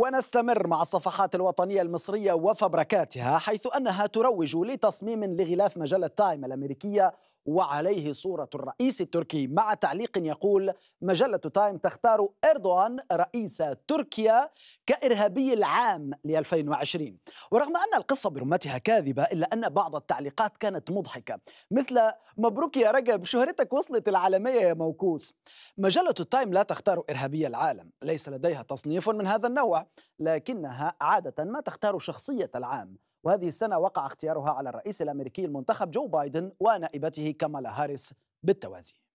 ونستمر مع الصفحات الوطنية المصرية وفبركاتها حيث أنها تروج لتصميم لغلاف مجلة تايم الأمريكية وعليه صورة الرئيس التركي مع تعليق يقول مجلة تايم تختار إردوان رئيس تركيا كإرهابي العام ل 2020 ورغم أن القصة برمتها كاذبة إلا أن بعض التعليقات كانت مضحكة مثل مبروك يا رجب شهرتك وصلت العالمية يا موكوس مجلة تايم لا تختار إرهابي العالم ليس لديها تصنيف من هذا النوع لكنها عادة ما تختار شخصية العام وهذه السنة وقع اختيارها على الرئيس الأمريكي المنتخب جو بايدن ونائبته كامالا هاريس بالتوازي